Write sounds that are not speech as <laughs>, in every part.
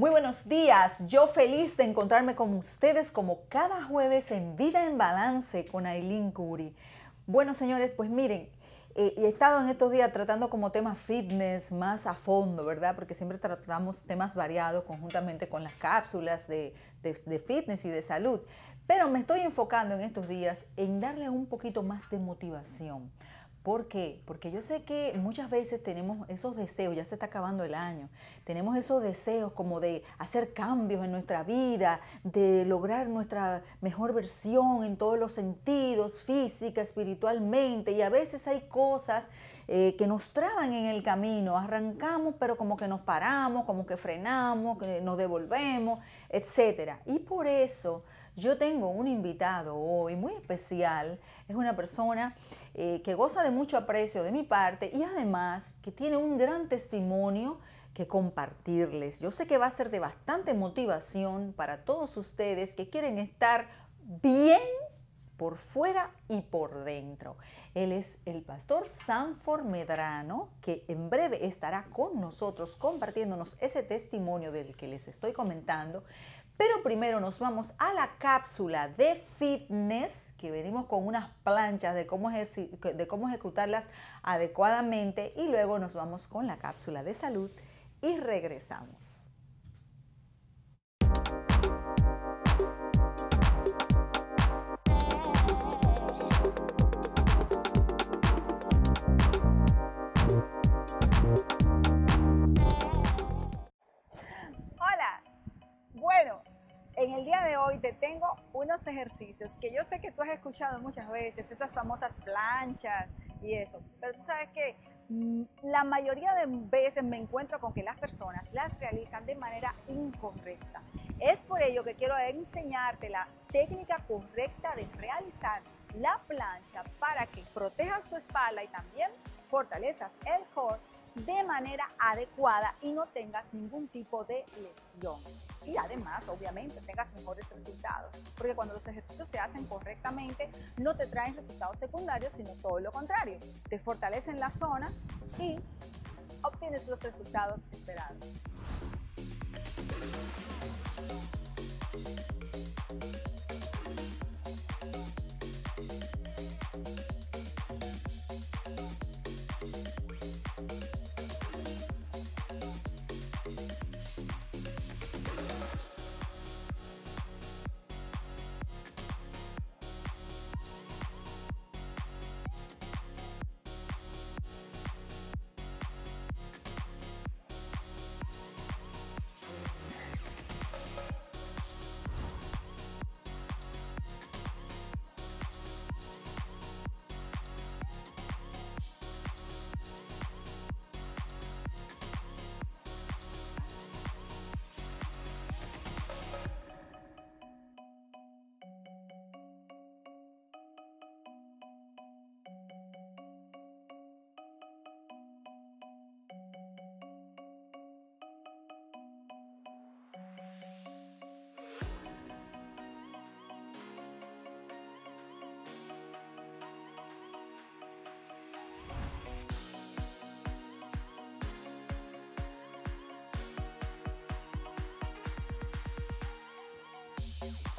Muy buenos días, yo feliz de encontrarme con ustedes como cada jueves en Vida en Balance con Aileen Curry. Bueno, señores, pues miren, eh, he estado en estos días tratando como temas fitness más a fondo, ¿verdad? Porque siempre tratamos temas variados conjuntamente con las cápsulas de, de fitness y de salud. Pero me estoy enfocando en estos días en darle un poquito más de motivación ¿Por qué? Porque yo sé que muchas veces tenemos esos deseos, ya se está acabando el año, tenemos esos deseos como de hacer cambios en nuestra vida, de lograr nuestra mejor versión en todos los sentidos, física, espiritualmente, y a veces hay cosas eh, que nos traban en el camino, arrancamos pero como que nos paramos, como que frenamos, que nos devolvemos, etc. Y por eso yo tengo un invitado hoy muy especial, es una persona eh, que goza de mucho aprecio de mi parte y además que tiene un gran testimonio que compartirles. Yo sé que va a ser de bastante motivación para todos ustedes que quieren estar bien por fuera y por dentro. Él es el pastor Sanford Medrano, que en breve estará con nosotros compartiéndonos ese testimonio del que les estoy comentando, pero primero nos vamos a la cápsula de fitness, que venimos con unas planchas de cómo, de cómo ejecutarlas adecuadamente y luego nos vamos con la cápsula de salud y regresamos. en el día de hoy te tengo unos ejercicios que yo sé que tú has escuchado muchas veces, esas famosas planchas y eso, pero tú sabes que mm, la mayoría de veces me encuentro con que las personas las realizan de manera incorrecta. Es por ello que quiero enseñarte la técnica correcta de realizar la plancha para que protejas tu espalda y también fortalezas el core de manera adecuada y no tengas ningún tipo de lesión. Y además, obviamente, tengas mejores resultados, porque cuando los ejercicios se hacen correctamente, no te traen resultados secundarios, sino todo lo contrario. Te fortalecen la zona y obtienes los resultados esperados.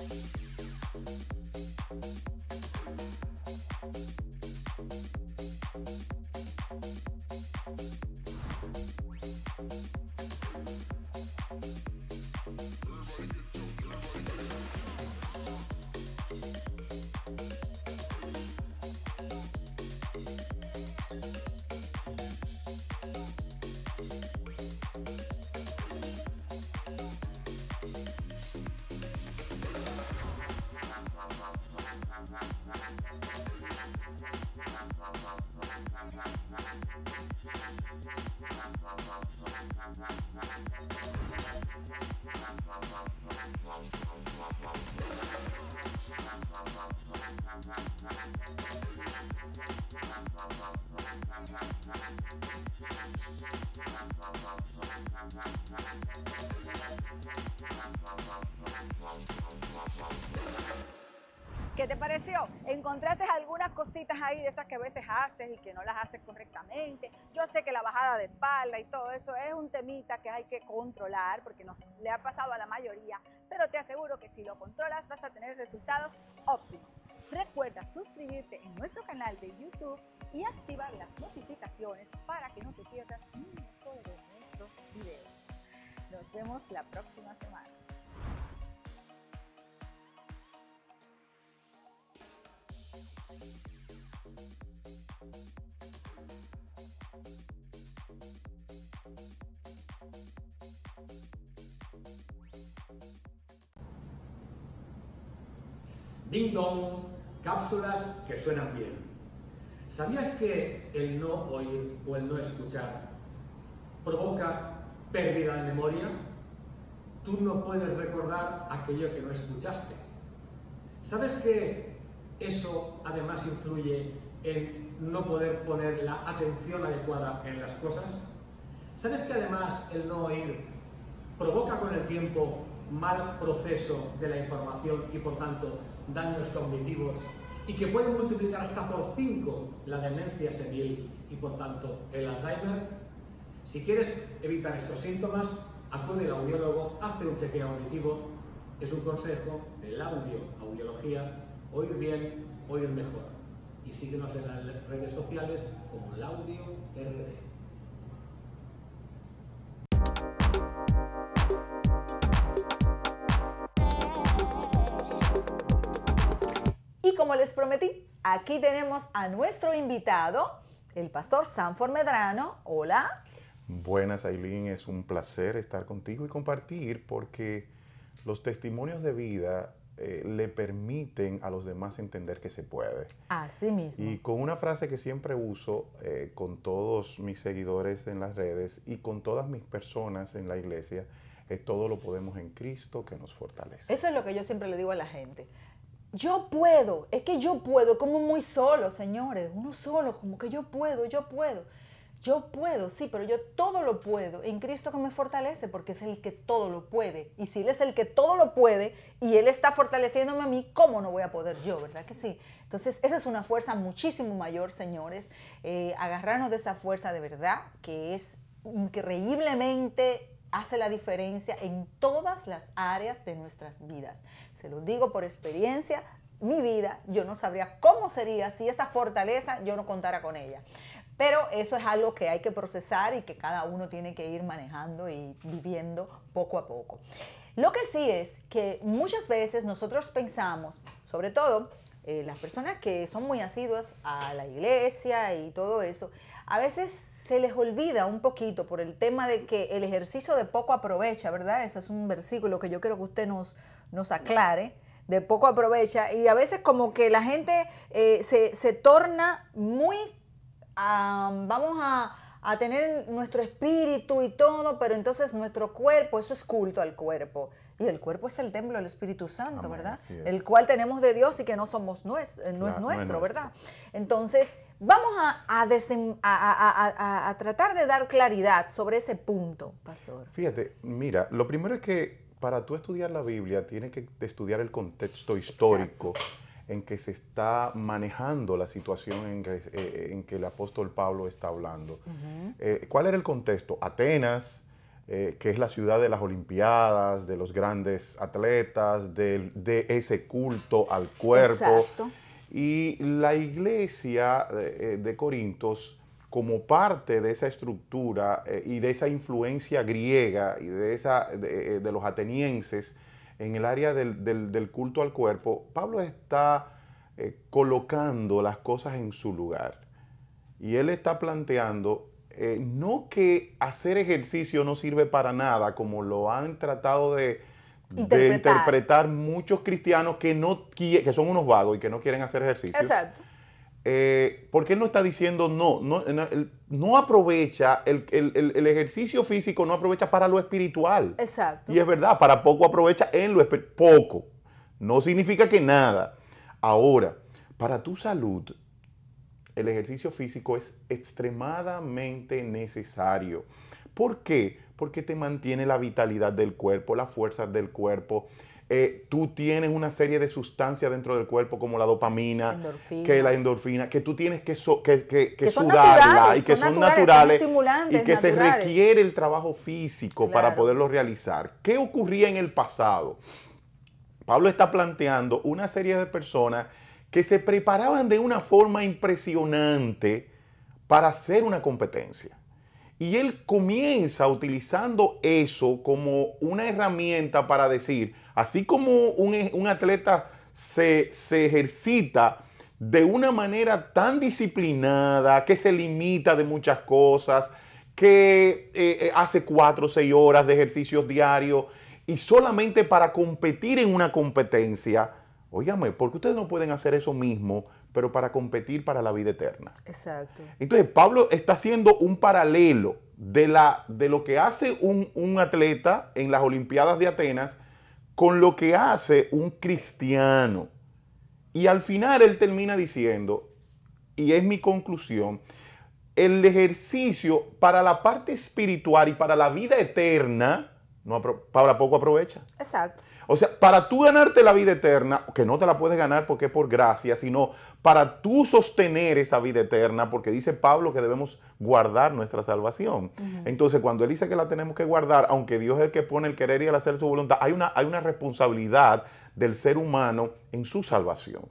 Thank you. ¿Qué te pareció? ¿Encontraste algunas cositas ahí de esas que a veces haces y que no las haces correctamente? Yo sé que la bajada de espalda y todo eso es un temita que hay que controlar porque nos, le ha pasado a la mayoría, pero te aseguro que si lo controlas vas a tener resultados óptimos. Recuerda suscribirte en nuestro canal de YouTube y activar las notificaciones para que no te pierdas ninguno de nuestros videos. Nos vemos la próxima semana. Ding cápsulas que suenan bien. ¿Sabías que el no oír o el no escuchar provoca pérdida de memoria? Tú no puedes recordar aquello que no escuchaste. ¿Sabes que eso además influye en no poder poner la atención adecuada en las cosas? ¿Sabes que además el no oír provoca con el tiempo mal proceso de la información y por tanto daños cognitivos y que puede multiplicar hasta por 5 la demencia senil y por tanto el Alzheimer. Si quieres evitar estos síntomas, acude al audiólogo, hazte un chequeo auditivo, es un consejo del audio, audiología, oír bien, oír mejor. Y síguenos en las redes sociales como LaudioRD. como les prometí, aquí tenemos a nuestro invitado, el pastor Sanford Medrano. Hola. Buenas, Aileen. Es un placer estar contigo y compartir porque los testimonios de vida eh, le permiten a los demás entender que se puede. Así mismo. Y con una frase que siempre uso eh, con todos mis seguidores en las redes y con todas mis personas en la iglesia, es todo lo podemos en Cristo que nos fortalece. Eso es lo que yo siempre le digo a la gente yo puedo, es que yo puedo, como muy solo, señores, uno solo, como que yo puedo, yo puedo. Yo puedo, sí, pero yo todo lo puedo en Cristo que me fortalece, porque es el que todo lo puede. Y si Él es el que todo lo puede y Él está fortaleciéndome a mí, ¿cómo no voy a poder yo, verdad que sí? Entonces, esa es una fuerza muchísimo mayor, señores. Eh, agarrarnos de esa fuerza de verdad, que es increíblemente hace la diferencia en todas las áreas de nuestras vidas se lo digo por experiencia, mi vida, yo no sabría cómo sería si esa fortaleza yo no contara con ella. Pero eso es algo que hay que procesar y que cada uno tiene que ir manejando y viviendo poco a poco. Lo que sí es que muchas veces nosotros pensamos, sobre todo eh, las personas que son muy asiduas a la iglesia y todo eso, a veces se les olvida un poquito por el tema de que el ejercicio de poco aprovecha, ¿verdad? Eso es un versículo que yo quiero que usted nos, aclare de poco aprovecha y a veces como que la gente eh, se, se, torna muy, vamos a, a, tener nuestro espíritu y todo, pero entonces nuestro cuerpo, eso es culto al cuerpo. Y el cuerpo es el templo del Espíritu Santo, ¿verdad? El cual tenemos de Dios y que no somos eh, no, es nuestro, ¿verdad? Entonces, vamos a, tratar de dar claridad sobre ese punto, pastor. Fíjate, mira, lo primero es que para tú estudiar la Biblia tienes que estudiar el contexto histórico. en que se está manejando la situación en que, eh, el apóstol Pablo está hablando. Eh, ¿Cuál era el contexto? Atenas, eh, que es la ciudad de las Olimpiadas, de los grandes atletas, de, ese culto al cuerpo. Exacto. Y la iglesia eh, eh, de, Corintos, como parte de esa estructura y de esa influencia griega y de, esa, de, los atenienses en el área del, culto al cuerpo, Pablo está colocando las cosas en su lugar. Y él está planteando eh, no que hacer ejercicio no sirve para nada, como lo han tratado de interpretar, muchos cristianos que, no, que son unos vagos y que no quieren hacer ejercicio. Exacto. Eh, porque él no está diciendo no, no, eh, aprovecha, el, el, ejercicio físico no aprovecha para lo espiritual. Exacto. Y es verdad, para poco aprovecha en lo espiritual. Poco. No significa que nada. Ahora, para tu salud, el ejercicio físico es extremadamente necesario. ¿Por qué? Porque te mantiene la vitalidad del cuerpo, las fuerzas del cuerpo. Eh, tú tienes una serie de sustancias dentro del cuerpo como la dopamina, que la endorfina, que tú tienes que, sudarla y que son, naturales, y que se requiere el trabajo físico para poderlo realizar. ¿Qué ocurría en el pasado? Pablo está planteando una serie de personas que se preparaban de una forma impresionante para hacer una competencia. Y él comienza utilizando eso como una herramienta para decir, así como un, atleta se, ejercita de una manera tan disciplinada, que se limita de muchas cosas, que eh, eh, hace cuatro o seis horas de ejercicios diarios y solamente para competir en una competencia, Óigame, porque ustedes no pueden hacer eso mismo, pero para competir para la vida eterna. Exacto. Entonces, Pablo está haciendo un paralelo de, la, de lo que hace un, atleta en las Olimpiadas de Atenas con lo que hace un cristiano. Y al final él termina diciendo, y es mi conclusión, el ejercicio para la parte espiritual y para la vida eterna, no, ¿a poco aprovecha. Exacto. O sea, para tú ganarte la vida eterna, que no te la puedes ganar porque es por gracia, sino para tú sostener esa vida eterna, porque dice Pablo que debemos guardar nuestra salvación. Entonces, cuando él dice que la tenemos que guardar, aunque Dios es el que pone el querer y el hacer su voluntad, hay una, hay una responsabilidad del ser humano en su salvación.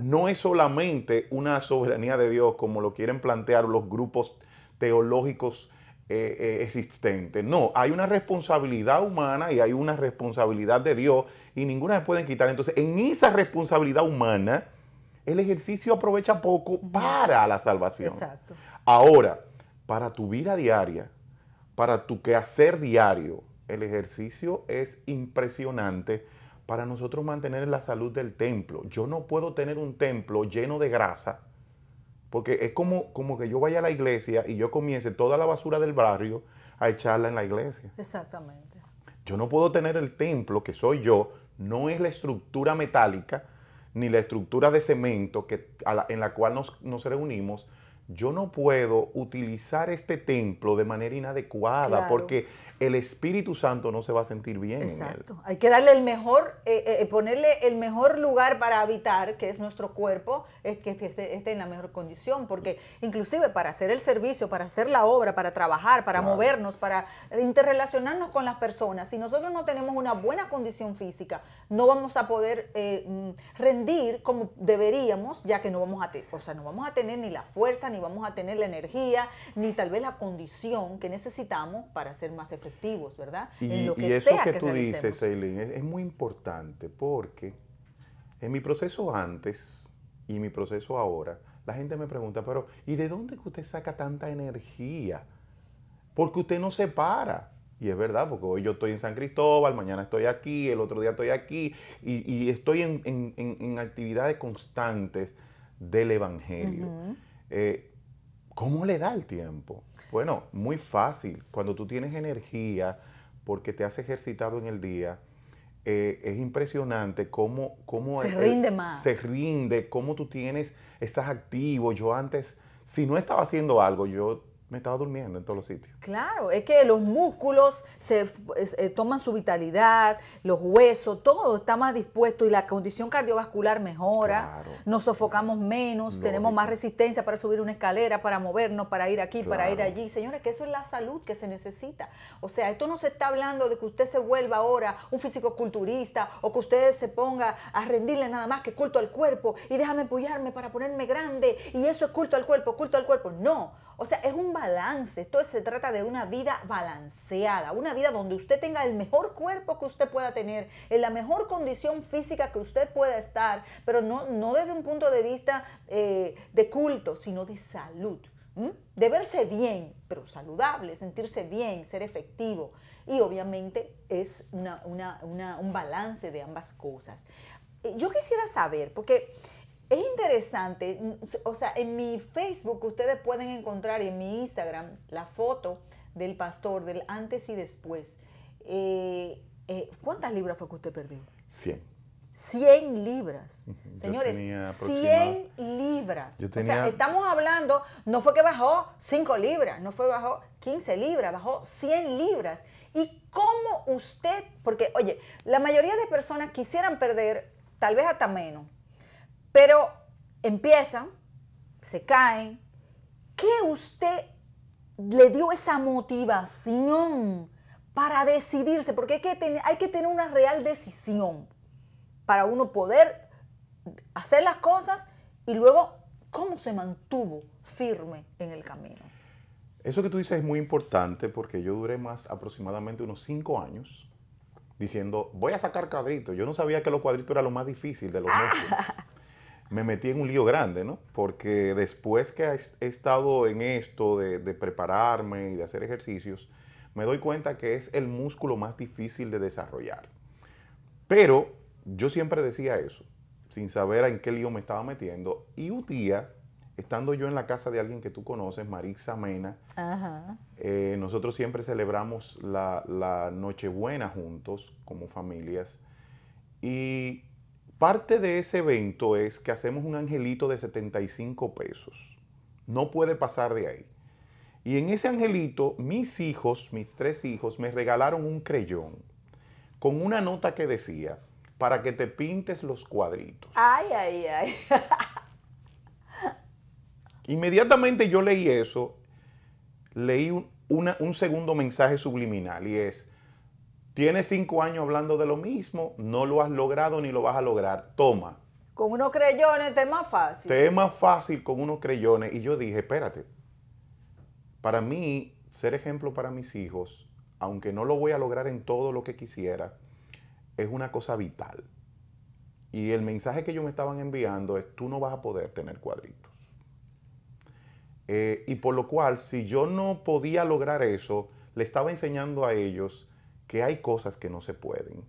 No es solamente una soberanía de Dios como lo quieren plantear los grupos teológicos eh, eh, existente. No, hay una responsabilidad humana y hay una responsabilidad de Dios y ninguna se pueden quitar. Entonces, en esa responsabilidad humana, el ejercicio aprovecha poco para la salvación. Exacto. Ahora, para tu vida diaria, para tu quehacer diario, el ejercicio es impresionante para nosotros mantener la salud del templo. Yo no puedo tener un templo lleno de grasa porque es como, como que yo vaya a la iglesia y yo comience toda la basura del barrio a echarla en la iglesia. Exactamente. Yo no puedo tener el templo que soy yo, no es la estructura metálica ni la estructura de cemento que, en la cual nos, reunimos. Yo no puedo utilizar este templo de manera inadecuada porque el Espíritu Santo no se va a sentir bien. Exacto. Hay que darle el mejor, eh, eh, eh, ponerle el mejor lugar para habitar, que es nuestro cuerpo, es que, esté, en la mejor condición, porque inclusive para hacer el servicio, para hacer la obra, para trabajar, para movernos, para interrelacionarnos con las personas, si nosotros no tenemos una buena condición física, no vamos a poder mm, rendir como deberíamos, ya que no vamos a, o sea, no vamos a tener ni la fuerza, ni vamos a tener la energía, ni tal vez la condición que necesitamos para ser más efectivos ¿verdad? Y, eso que, tú dices, Eileen, es, muy importante porque en mi proceso antes y mi proceso ahora, la gente me pregunta, pero ¿y de dónde que usted saca tanta energía? Porque usted no se para. Y es verdad, porque hoy yo estoy en San Cristóbal, mañana estoy aquí, el otro día estoy aquí, y, estoy en, actividades constantes del Evangelio. ¿Cómo le da el tiempo? Bueno, muy fácil. Cuando tú tienes energía porque te has ejercitado en el día, eh, es impresionante cómo... cómo se rinde más. Se rinde, cómo tú tienes, estás activo. Yo antes, si no estaba haciendo algo, yo me estaba durmiendo en todos los sitios. Claro, es que los músculos se eh, toman su vitalidad, los huesos, todo está más dispuesto y la condición cardiovascular mejora. Nos sofocamos menos, tenemos más resistencia para subir una escalera, para movernos, para ir aquí, para ir allí. Señores, que eso es la salud que se necesita. O sea, esto no se está hablando de que usted se vuelva ahora un físico-culturista o que usted se ponga a rendirle nada más que culto al cuerpo y déjame apoyarme para ponerme grande y eso es culto al cuerpo, culto al cuerpo. No. O sea, es un balance. Esto se trata de una vida balanceada, una vida donde usted tenga el mejor cuerpo que usted pueda tener, en la mejor condición física que usted pueda estar, pero no, no desde un punto de vista eh, de culto, sino de salud. De verse bien, pero saludable, sentirse bien, ser efectivo. Y obviamente es un balance de ambas cosas. Eh, yo quisiera saber, porque es interesante, o sea, en mi Facebook ustedes pueden encontrar en mi Instagram la foto del pastor, del antes y después. Eh, eh, ¿Cuántas libras fue que usted perdió? 100. 100 libras. Señores, 100 libras. o sea, estamos hablando, no fue que bajó 5 libras, no fue bajó 15 libras, bajó 100 libras. ¿Y cómo usted, porque oye, la mayoría de personas quisieran perder tal vez hasta menos, pero empiezan, se caen. ¿Qué usted le dio esa motivación para decidirse? Porque hay que, tener, una real decisión para uno poder hacer las cosas y luego cómo se mantuvo firme en el camino. Eso que tú dices es muy importante porque yo duré más aproximadamente unos cinco años diciendo, voy a sacar cuadritos. Yo no sabía que los cuadritos era lo más difícil de los ah. meses me metí en un lío grande, ¿no? Porque después que he estado en esto de, prepararme y de hacer ejercicios, me doy cuenta que es el músculo más difícil de desarrollar. Pero yo siempre decía eso, sin saber en qué lío me estaba metiendo. Y un día, estando yo en la casa de alguien que tú conoces, Marisa Mena, eh, nosotros siempre celebramos la, la Nochebuena juntos como familias. Y Parte de ese evento es que hacemos un angelito de 75 pesos. No puede pasar de ahí. Y en ese angelito, mis hijos, mis tres hijos, me regalaron un creyón con una nota que decía, para que te pintes los cuadritos. Ay, ay, ay. <laughs> Inmediatamente yo leí eso, leí un segundo mensaje subliminal y es, Tienes cinco años hablando de lo mismo, no lo has logrado ni lo vas a lograr. Toma. Con unos creyones te es más fácil. Te es más fácil con unos creyones. Y yo dije, espérate, para mí, ser ejemplo para mis hijos, aunque no lo voy a lograr en todo lo que quisiera, es una cosa vital. Y el mensaje que ellos me estaban enviando es, tú no vas a poder tener cuadritos. Eh, y por lo cual, si yo no podía lograr eso, le estaba enseñando a ellos que hay cosas que no se pueden.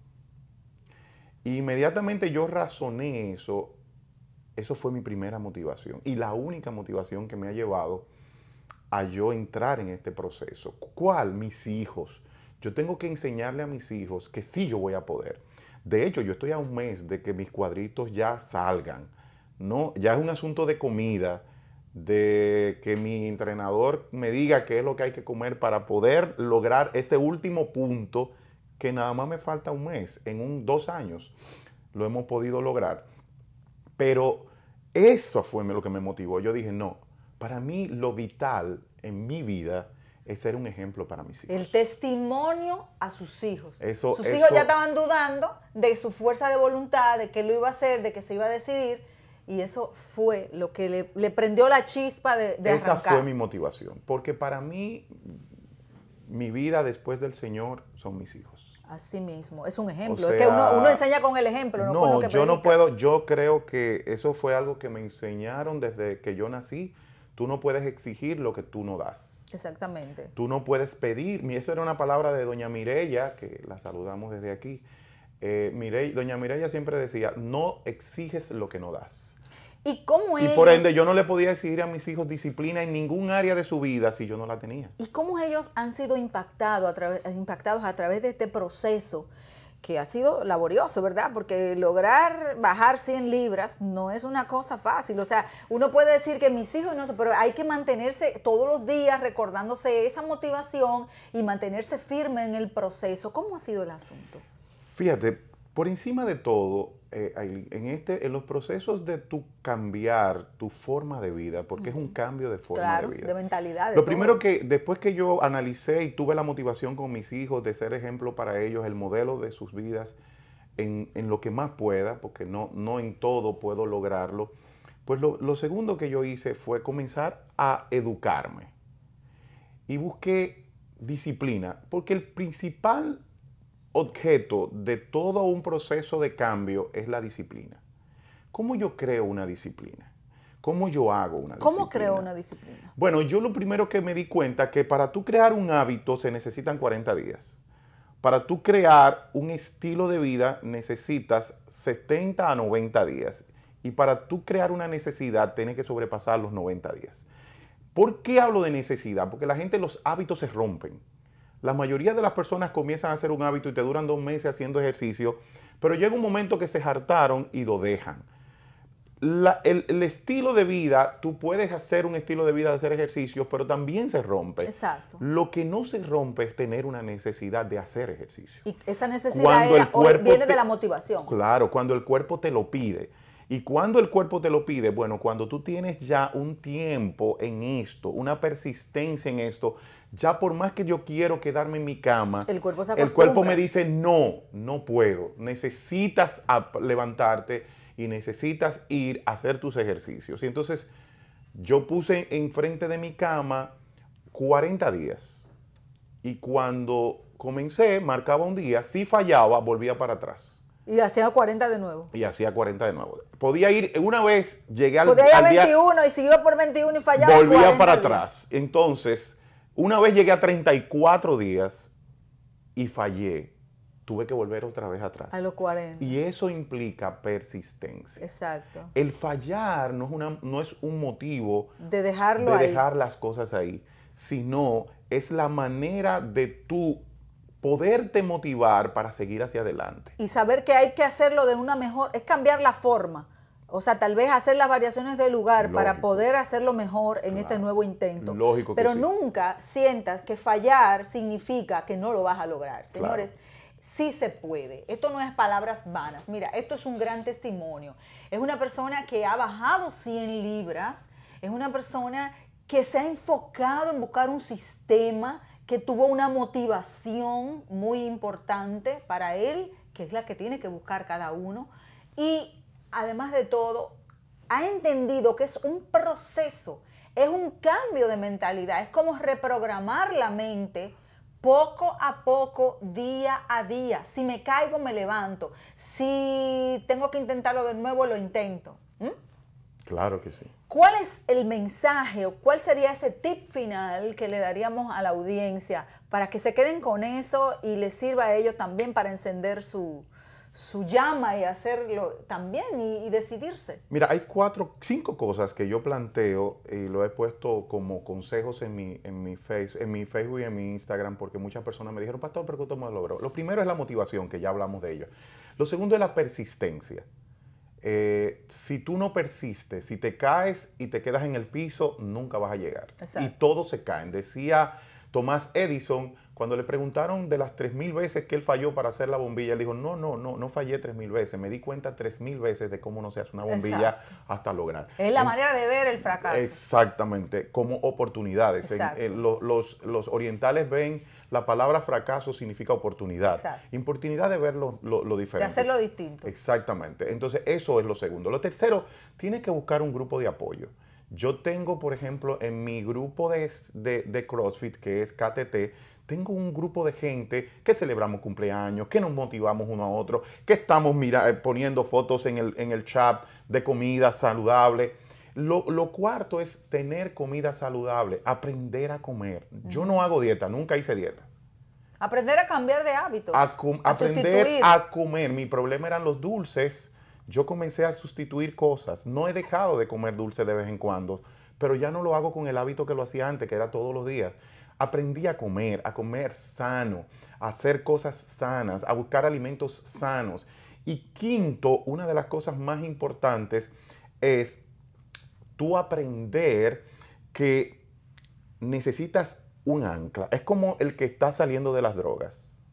inmediatamente yo razoné eso, eso fue mi primera motivación y la única motivación que me ha llevado a yo entrar en este proceso. ¿Cuál? Mis hijos. Yo tengo que enseñarle a mis hijos que sí yo voy a poder. De hecho, yo estoy a un mes de que mis cuadritos ya salgan. No, ya es un asunto de comida de que mi entrenador me diga qué es lo que hay que comer para poder lograr ese último punto que nada más me falta un mes, en un, dos años lo hemos podido lograr. Pero eso fue lo que me motivó. Yo dije, no, para mí lo vital en mi vida es ser un ejemplo para mis hijos. El testimonio a sus hijos. sus hijos ya estaban dudando de su fuerza de voluntad, de que lo iba a hacer, de que se iba a decidir y eso fue lo que le, prendió la chispa de, Esa fue mi motivación, porque para mí mi vida después del Señor son mis hijos. Así mismo, es un ejemplo. es que uno, enseña con el ejemplo, no, con lo que yo no puedo, yo creo que eso fue algo que me enseñaron desde que yo nací. Tú no puedes exigir lo que tú no das. Exactamente. Tú no puedes pedir. Y eso era una palabra de doña Mirella, que la saludamos desde aquí. Eh, doña Mirella siempre decía, no exiges lo que no das. Y por ende yo no le podía decir a mis hijos disciplina en ningún área de su vida si yo no la tenía. ¿Y cómo ellos han sido impactados a través, impactados a través de este proceso? que ha sido laborioso, ¿verdad? Porque lograr bajar 100 libras no es una cosa fácil. O sea, uno puede decir que mis hijos no, pero hay que mantenerse todos los días recordándose esa motivación y mantenerse firme en el proceso. ¿Cómo ha sido el asunto? Fíjate, por encima de todo, eh, en, este, en los procesos de tu cambiar tu forma de vida, porque es un cambio de forma de vida. De mentalidad. Lo primero que, después que yo analicé y tuve la motivación con mis hijos de ser ejemplo para ellos, el modelo de sus vidas, en, en, lo que más pueda, porque no, no en todo puedo lograrlo, pues lo, lo, segundo que yo hice fue comenzar a educarme. Y busqué disciplina, porque el principal objeto de todo un proceso de cambio es la disciplina. ¿Cómo yo creo una disciplina? ¿Cómo yo hago una disciplina? ¿Cómo creo una disciplina? Bueno, yo lo primero que me di cuenta que para tú crear un hábito se necesitan 40 días. Para tú crear un estilo de vida necesitas 70 a 90 días. Y para tú crear una necesidad tienes que sobrepasar los 90 días. ¿Por qué hablo de necesidad? Porque la gente los hábitos se rompen. La mayoría de las personas comienzan a hacer un hábito y te duran dos meses haciendo ejercicio, pero llega un momento que se hartaron y lo dejan. el, estilo de vida, tú puedes hacer un estilo de vida de hacer ejercicios, pero también se rompe. Exacto. Lo que no se rompe es tener una necesidad de hacer ejercicio. Y esa necesidad viene de la motivación. Claro, cuando el cuerpo te lo pide. Y cuando el cuerpo te lo pide, bueno, cuando tú tienes ya un tiempo en esto, una persistencia en esto, ya por más que yo quiero quedarme en mi cama, el cuerpo, me dice, no, no puedo, necesitas levantarte y necesitas ir a hacer tus ejercicios. Y entonces yo puse enfrente de mi cama 40 días y cuando comencé, marcaba un día, si fallaba, volvía para atrás. Y hacía 40 de nuevo. Y hacía 40 de nuevo. Podía ir, una vez llegué al, Podía ir a 21 y si por 21 y fallaba. Volvía para atrás. Entonces, una vez llegué a 34 días y fallé, tuve que volver otra vez atrás. A los 40. Y eso implica persistencia. Exacto. El fallar no es, una, no es un motivo de dejarlo de dejar las cosas ahí, sino es la manera de tú poderte motivar para seguir hacia adelante. Y saber que hay que hacerlo de una mejor, es cambiar la forma o sea, tal vez hacer las variaciones de lugar para poder hacerlo mejor en este nuevo intento. Lógico. Pero nunca sientas que fallar significa que no lo vas a lograr. Señores, sí se puede. Esto no es palabras vanas. Mira, esto es un gran testimonio. Es una persona que ha bajado 100 libras. Es una persona que se ha enfocado en buscar un sistema que tuvo una motivación muy importante para él, que es la que tiene que buscar cada uno. Y además de todo, ha entendido que es un proceso, es un cambio de mentalidad, es como reprogramar la mente poco a poco, día a día. Si me caigo, me levanto. Si tengo que intentarlo de nuevo, lo intento. ¿Mm? Claro que sí. ¿Cuál es el mensaje o cuál sería ese tip final que le daríamos a la audiencia para que se queden con eso y les sirva a ellos también para encender su, su llama y hacerlo también y, decidirse? Mira, hay cuatro, cinco cosas que yo planteo y lo he puesto como consejos en mi, en mi, en mi Facebook y en mi Instagram porque muchas personas me dijeron, pastor, pero ¿cómo lo logró? Lo primero es la motivación, que ya hablamos de ello. Lo segundo es la persistencia. Eh, si tú no persistes, si te caes y te quedas en el piso, nunca vas a llegar. Y todos se caen. Decía Tomás Edison, cuando le preguntaron de las 3.000 veces que él falló para hacer la bombilla, él dijo, no, no, no, no fallé 3.000 veces, me di cuenta 3.000 veces de cómo no se hace una bombilla hasta lograr. Es la manera de ver el fracaso. Exactamente, como oportunidades. los, orientales ven la palabra fracaso significa oportunidad. Exacto. Oportunidad de ver lo, diferente. De hacerlo distinto. Exactamente. Entonces, eso es lo segundo. Lo tercero, tienes que buscar un grupo de apoyo. Yo tengo, por ejemplo, en mi grupo de, de CrossFit, que es KTT, tengo un grupo de gente que celebramos cumpleaños, que nos motivamos uno a otro, que estamos eh, poniendo fotos en el, chat de comida saludable. Lo, cuarto es tener comida saludable, aprender a comer. Yo no hago dieta, nunca hice dieta. Aprender a cambiar de hábitos. aprender a comer. Mi problema eran los dulces. Yo comencé a sustituir cosas. No he dejado de comer dulce de vez en cuando, pero ya no lo hago con el hábito que lo hacía antes, que era todos los días. Aprendí a comer, a comer sano, a hacer cosas sanas, a buscar alimentos sanos. Y quinto, una de las cosas más importantes es tú aprender que necesitas un ancla. Es como el que está saliendo de las drogas.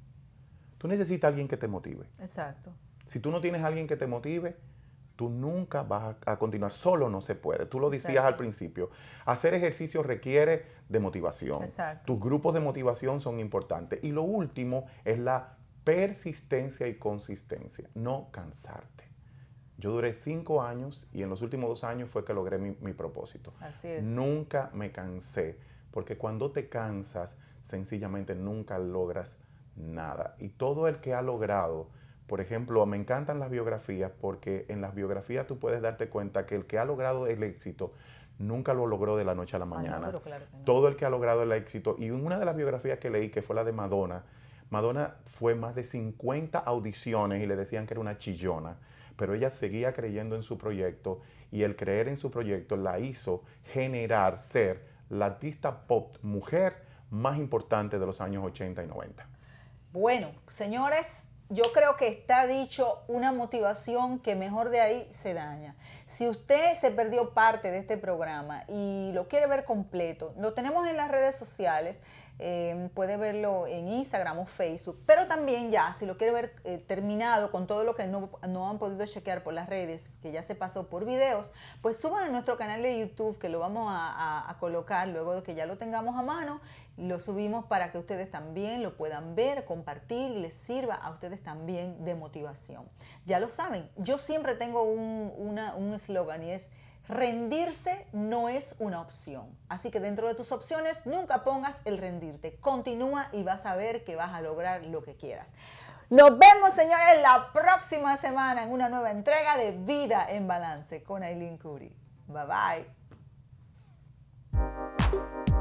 Tú necesitas alguien que te motive. Exacto. Si tú no tienes alguien que te motive, Tú nunca vas a, continuar, solo no se puede. Tú lo decías al principio, hacer ejercicio requiere de motivación. Tus grupos de motivación son importantes. Y lo último es la persistencia y consistencia, no cansarte. Yo duré cinco años y en los últimos dos años fue que logré mi, propósito. Así es. Nunca me cansé, porque cuando te cansas, sencillamente nunca logras nada. Y todo el que ha logrado por ejemplo, me encantan las biografías porque en las biografías tú puedes darte cuenta que el que ha logrado el éxito nunca lo logró de la noche a la ah, mañana. Todo el que ha logrado el éxito, y una de las biografías que leí, que fue la de Madonna, Madonna fue más de 50 audiciones y le decían que era una chillona, pero ella seguía creyendo en su proyecto y el creer en su proyecto la hizo generar ser la artista pop mujer más importante de los años 80 y 90. Bueno, señores, yo creo que está dicho una motivación que mejor de ahí se daña. Si usted se perdió parte de este programa y lo quiere ver completo, lo tenemos en las redes sociales. Em, puede verlo en Instagram o Facebook, pero también ya, si lo quiere ver eh, terminado con todo lo que no, han podido chequear por las redes, que ya se pasó por videos, pues suban a nuestro canal de YouTube, que lo vamos a, colocar luego de que ya lo tengamos a mano, lo subimos para que ustedes también lo puedan ver, compartir, y les sirva a ustedes también de motivación. Ya lo saben, yo siempre tengo un eslogan y es Rendirse no es una opción. Así que dentro de tus opciones nunca pongas el rendirte. Continúa y vas a ver que vas a lograr lo que quieras. Nos vemos, señores, la próxima semana en una nueva entrega de Vida en Balance con Aileen Curry. Bye bye.